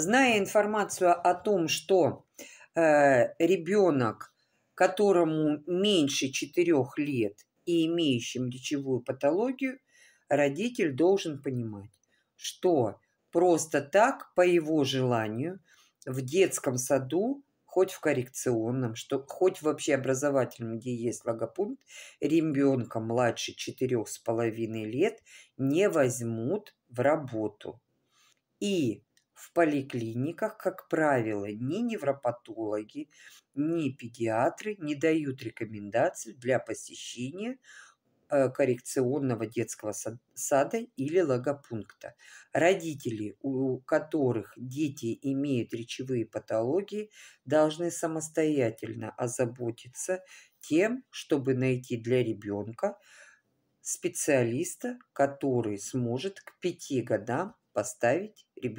зная информацию о том, что э, ребенок, которому меньше 4 лет и имеющим речевую патологию, родитель должен понимать, что просто так, по его желанию, в детском саду, хоть в коррекционном, что, хоть вообще образовательном, где есть логопункт, ребенка младше четырех с половиной лет не возьмут в работу. И в поликлиниках, как правило, ни невропатологи, ни педиатры не дают рекомендаций для посещения э, коррекционного детского сада или логопункта. Родители, у которых дети имеют речевые патологии, должны самостоятельно озаботиться тем, чтобы найти для ребенка специалиста, который сможет к пяти годам поставить ребенка